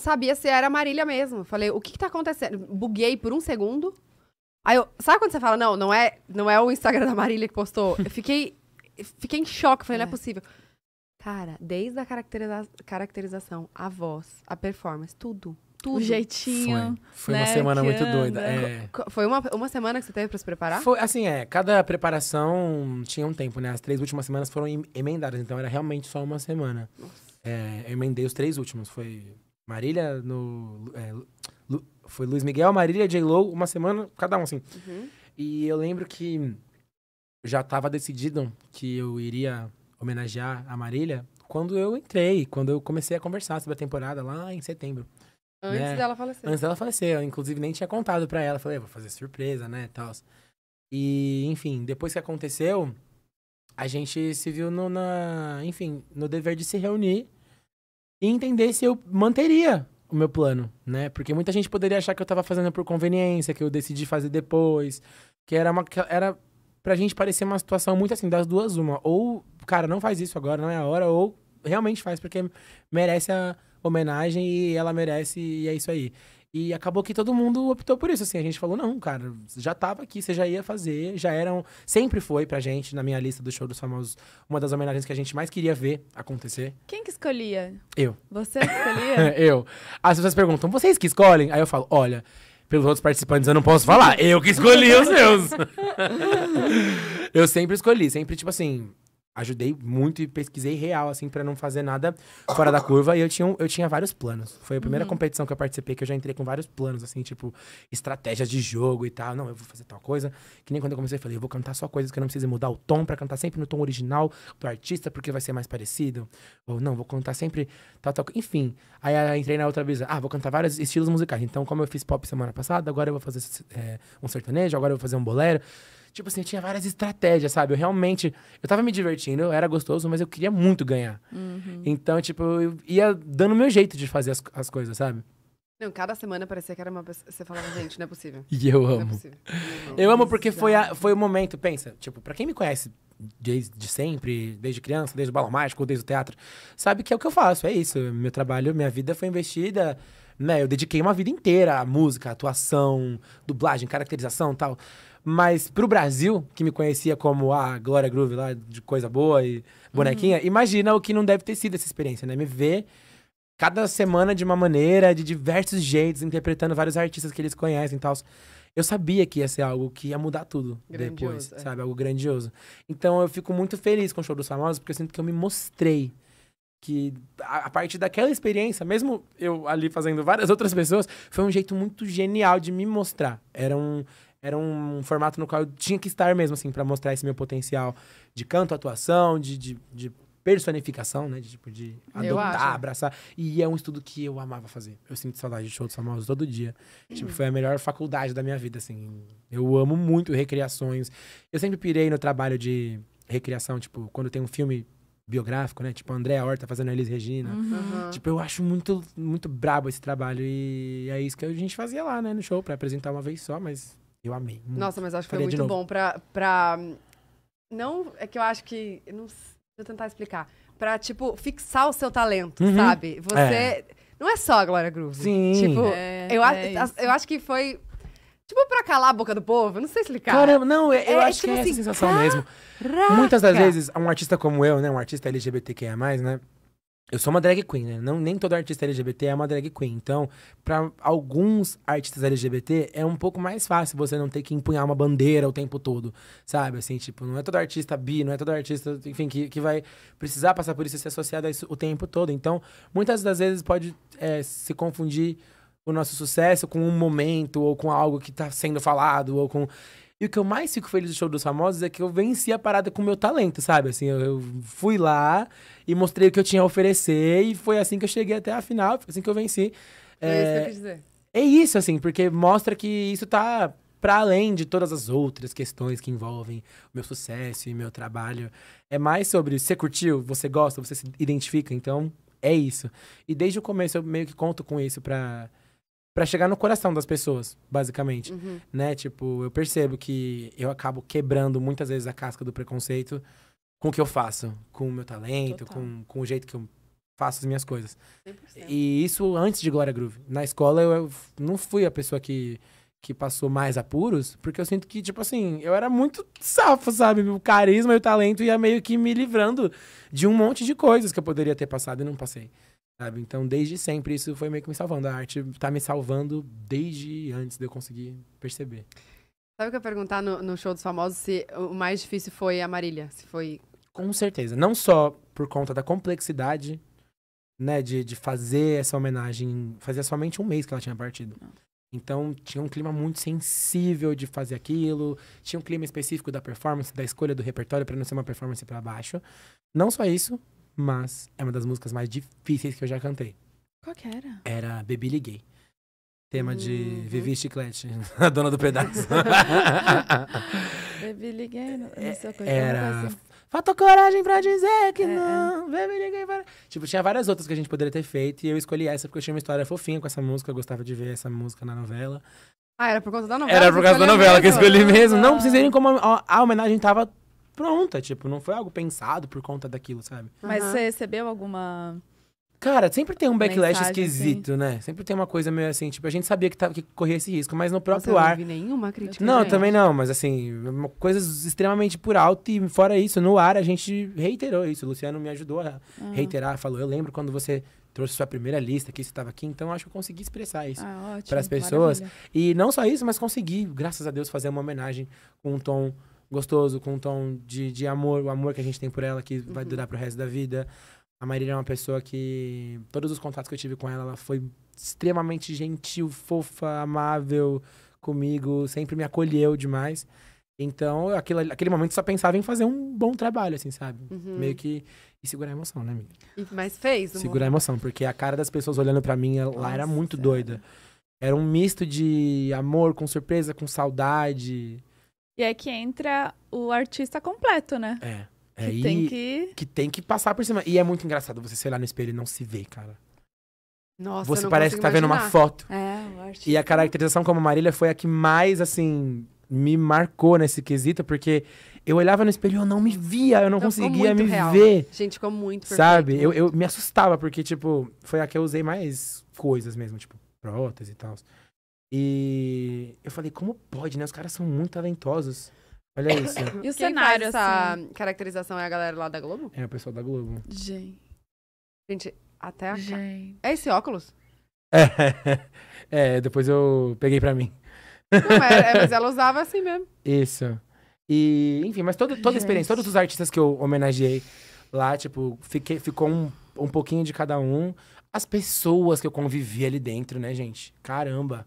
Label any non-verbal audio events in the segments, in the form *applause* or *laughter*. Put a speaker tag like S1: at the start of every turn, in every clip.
S1: sabia se era a Marília mesmo. Falei, o que, que tá acontecendo? Buguei por um segundo. Aí eu, sabe quando você fala, não, não é, não é o Instagram da Marília que postou? Eu fiquei, fiquei em choque, falei, não é, é possível. Cara, desde a caracteriza caracterização, a voz, a performance, tudo. Tudo. O jeitinho. Foi, foi né, uma semana muito anda. doida. É. Foi uma, uma semana que você teve pra se preparar? Foi,
S2: assim, é. Cada preparação tinha um tempo, né? As três últimas semanas foram emendadas, então era realmente só uma semana. Nossa. É, eu emendei os três últimos. Foi Marília no. É, Lu, foi Luiz Miguel, Marília J. Low, uma semana, cada um assim. Uhum. E eu lembro que já estava decidido que eu iria homenagear a Marília quando eu entrei, quando eu comecei a conversar sobre a temporada lá em setembro. Antes né? dela falecer. Antes dela falecer. Eu, inclusive, nem tinha contado para ela. Falei, vou fazer surpresa, né, tal. E, enfim, depois que aconteceu, a gente se viu no, na, enfim, no dever de se reunir e entender se eu manteria o meu plano, né? Porque muita gente poderia achar que eu tava fazendo por conveniência, que eu decidi fazer depois, que era uma que era pra gente parecer uma situação muito assim das duas uma, ou cara, não faz isso agora, não é a hora, ou realmente faz porque merece a homenagem e ela merece e é isso aí. E acabou que todo mundo optou por isso, assim. A gente falou, não, cara, já tava aqui, você já ia fazer, já eram... Sempre foi pra gente, na minha lista do show dos famosos, uma das homenagens que a gente mais queria ver acontecer.
S1: Quem que escolhia? Eu. Você que escolhia? *laughs* eu.
S2: As pessoas perguntam, vocês que escolhem? Aí eu falo, olha, pelos outros participantes eu não posso falar, eu que escolhi os meus. *laughs* eu sempre escolhi, sempre, tipo assim ajudei muito e pesquisei real, assim, para não fazer nada fora da curva. E eu tinha, eu tinha vários planos. Foi a primeira uhum. competição que eu participei que eu já entrei com vários planos, assim, tipo, estratégias de jogo e tal. Não, eu vou fazer tal coisa. Que nem quando eu comecei, eu falei, eu vou cantar só coisas que eu não precise mudar o tom para cantar sempre no tom original do artista, porque vai ser mais parecido. Ou não, vou cantar sempre tal, tal. Enfim. Aí eu entrei na outra visão. Ah, vou cantar vários estilos musicais. Então, como eu fiz pop semana passada, agora eu vou fazer é, um sertanejo, agora eu vou fazer um bolero. Tipo assim, eu tinha várias estratégias, sabe? Eu realmente. Eu tava me divertindo, era gostoso, mas eu queria muito ganhar. Uhum. Então, tipo, eu ia dando o meu jeito de fazer as, as coisas, sabe?
S1: Não, cada semana parecia que era uma pessoa. Você falava, gente, não é possível. *laughs* E eu amo. Não é possível. Eu amo, eu amo porque foi,
S2: a, foi o momento, pensa, tipo, pra quem me conhece desde sempre, desde criança, desde o balão mágico, desde o teatro, sabe que é o que eu faço, é isso. Meu trabalho, minha vida foi investida, né? Eu dediquei uma vida inteira à música, à atuação, dublagem, caracterização tal. Mas pro Brasil, que me conhecia como a Glória Groove lá, de coisa boa e bonequinha, uhum. imagina o que não deve ter sido essa experiência, né? Me ver cada semana de uma maneira, de diversos jeitos, interpretando vários artistas que eles conhecem e tal. Eu sabia que ia ser algo que ia mudar tudo grandioso, depois, é. sabe? Algo grandioso. Então eu fico muito feliz com o show dos famosos, porque eu sinto que eu me mostrei que a, a partir daquela experiência, mesmo eu ali fazendo várias outras pessoas, foi um jeito muito genial de me mostrar. Era um, era um formato no qual eu tinha que estar mesmo, assim, para mostrar esse meu potencial de canto, atuação, de, de, de personificação, né? De, tipo, de adotar, abraçar. E é um estudo que eu amava fazer. Eu sinto saudade de show de Samuel todo dia. Tipo, foi a melhor faculdade da minha vida, assim. Eu amo muito recriações. Eu sempre pirei no trabalho de recriação, tipo, quando tem um filme biográfico, né? Tipo, André Horta fazendo a Elis Regina. Uhum. Tipo, eu acho muito, muito brabo esse trabalho. E é isso que a gente fazia lá, né? No show, para apresentar uma vez só, mas eu amei. Muito. Nossa, mas acho que foi muito bom
S1: pra, pra. Não, é que eu acho que. Não, vou tentar explicar. Pra, tipo, fixar o seu talento, uhum. sabe? Você. É. Não é só a Glória Groove. Sim. Tipo, é, eu, é a, eu acho que foi. Tipo, pra calar a boca do povo, não sei explicar. Caramba, não, eu, eu é, acho tipo que é assim, sensação mesmo. Muitas das vezes,
S2: um artista como eu, né? Um artista LGBTQIA, né? eu sou uma drag queen, né? Não, nem todo artista LGBT é uma drag queen. Então, para alguns artistas LGBT, é um pouco mais fácil você não ter que empunhar uma bandeira o tempo todo, sabe? Assim, tipo, não é todo artista bi, não é todo artista, enfim, que, que vai precisar passar por isso e ser associado a isso o tempo todo. Então, muitas das vezes pode é, se confundir o nosso sucesso com um momento ou com algo que está sendo falado ou com e o que eu mais fico feliz do show dos famosos é que eu venci a parada com o meu talento, sabe? Assim, eu, eu, fui lá e mostrei o que eu tinha a oferecer e foi assim que eu cheguei até a final, foi assim que eu venci. É, é isso que eu é, dizer. É isso, assim, porque mostra que isso tá para além de todas as outras questões que envolvem o meu sucesso e meu trabalho. É mais sobre você curtiu, você gosta, você se identifica, então é isso. E desde o começo eu meio que conto com isso para para chegar no coração das pessoas, basicamente, uhum. né? Tipo, eu percebo que eu acabo quebrando muitas vezes a casca do preconceito com o que eu faço, com o meu talento, com, com o jeito que eu faço as minhas coisas. 100%. E isso antes de Glória Groove. Na escola eu, eu não fui a pessoa que que passou mais apuros, porque eu sinto que, tipo assim, eu era muito safo, sabe? O carisma e o talento ia meio que me livrando de um monte de coisas que eu poderia ter passado e não passei, sabe? Então, desde sempre, isso foi meio que me salvando. A arte tá me salvando desde antes de eu conseguir perceber.
S1: Sabe o que eu ia perguntar no, no show dos famosos se o mais difícil foi a Marília? Se foi.
S2: Com certeza. Não só por conta da complexidade, né, de, de fazer essa homenagem. Fazia somente um mês que ela tinha partido. Não. Então tinha um clima muito sensível de fazer aquilo, tinha um clima específico da performance, da escolha do repertório para não ser uma performance para baixo. Não só isso, mas é uma das músicas mais difíceis que eu já cantei. Qual que era? Era Baby Liguei. Tema de uhum. Vivi Chiclete, *laughs* a dona do pedaço. *laughs*
S1: Baby Liguei,
S2: não, sei o que. Era, Faltou coragem pra dizer que é, é. não. É. para. Tipo, tinha várias outras que a gente poderia ter feito. E eu escolhi essa porque eu tinha uma história fofinha com essa música. Eu gostava de ver essa música na novela.
S1: Ah, era por causa da novela? Era por causa da novela mesmo. que eu escolhi mesmo. Ah. Não, precisa
S2: nem como a, a, homenagem tava pronta. Tipo, não foi algo pensado por conta daquilo, sabe? Mas uhum. você
S1: recebeu alguma Cara, sempre tem um backlash Mensagem, assim. esquisito,
S2: sim. né? Sempre tem uma coisa meio assim, tipo, a gente sabia que, tava, que corria esse risco, mas no próprio ar. Não teve nenhuma
S1: crítica. Não, também não,
S2: mas assim, coisas extremamente por alto e fora isso, no ar a gente reiterou isso. O Luciano me ajudou a ah. reiterar, falou: eu lembro quando você trouxe sua primeira lista, que você estava aqui, então acho que eu consegui expressar isso ah, para as pessoas. Maravilha. E não só isso, mas consegui, graças a Deus, fazer uma homenagem com um tom gostoso, com um tom de, de amor, o amor que a gente tem por ela, que uhum. vai durar para o resto da vida. A Marília é uma pessoa que. Todos os contatos que eu tive com ela, ela foi extremamente gentil, fofa, amável comigo, sempre me acolheu demais. Então, aquilo, aquele momento só pensava em fazer um bom trabalho, assim, sabe? Uhum. Meio que. E segurar a emoção, né, amiga?
S1: Mas fez, Segurar a
S2: emoção, porque a cara das pessoas olhando para mim Nossa, lá era muito sério. doida. Era um misto de amor, com surpresa, com saudade.
S1: E é que entra o artista completo, né? É.
S2: Aí, tem que... que tem que passar por cima. E é muito engraçado você se olhar no espelho e não se ver, cara.
S1: Nossa, você parece que tá imaginar. vendo uma foto. É, eu acho. E a
S2: caracterização como Marília foi a que mais, assim, me marcou nesse quesito, porque eu olhava no espelho e eu não me via, eu não, conseguia me real. ver. Gente, ficou muito perfeito. Sabe? Eu, eu me assustava, porque, tipo, foi a que eu usei mais coisas mesmo, tipo, prótese e tal. E eu falei, como pode, né? Os caras são muito talentosos. Olha isso. *coughs* E o
S1: Quem cenário, essa assim? caracterização é a galera lá da Globo? É, o pessoal da Globo. Gente. Gente, até a. Gente. É esse óculos?
S2: É, *laughs* é, depois eu peguei pra mim. Não, é, é mas *laughs* ela usava assim mesmo. Isso. E, enfim, mas toda toda a experiência, todos os artistas que eu homenageei lá, tipo, fiquei, ficou um, um pouquinho de cada um. As pessoas que eu convivi ali dentro, né, gente? Caramba.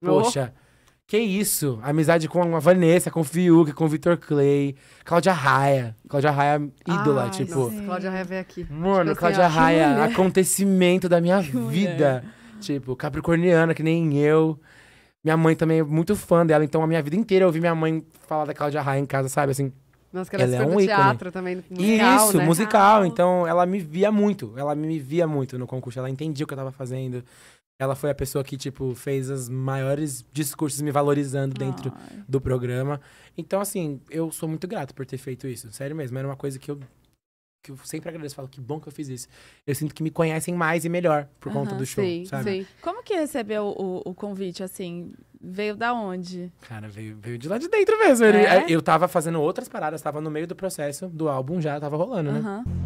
S2: Poxa. Oh. Que isso? Amizade com a Vanessa, com o Fiuk, com o Vitor Clay, Cláudia Raia. Cláudia Raia, é ídola, Ai, tipo. Nossa,
S1: Cláudia Raia veio aqui. Mano, tipo assim, Cláudia Raia,
S2: acontecimento da minha que vida. Mulher. Tipo, capricorniana, que nem eu. Minha mãe também é muito fã dela, então a minha vida inteira eu ouvi minha mãe falar da Cláudia Raia em casa, sabe? Assim, nossa, que ela, ela é um teatro ícone. também, musical, né? Isso, né? musical. Ah. Então, ela me via muito. Ela me via muito no concurso. Ela entendia o que eu tava fazendo. Ela foi a pessoa que, tipo, fez os maiores discursos me valorizando dentro Ai. do programa. Então, assim, eu sou muito grato por ter feito isso. Sério mesmo, era uma coisa que eu, que eu sempre agradeço. Falo, que bom que eu fiz isso. Eu sinto que me conhecem mais e melhor por conta do show, sim, sabe? Sim.
S1: Como que recebeu o, o, convite, assim? Veio da onde?
S2: Cara, veio, veio de lá de
S1: dentro mesmo. É? Eu
S2: tava fazendo outras paradas, tava no meio do processo do álbum já,
S3: tava rolando, né? Uhum.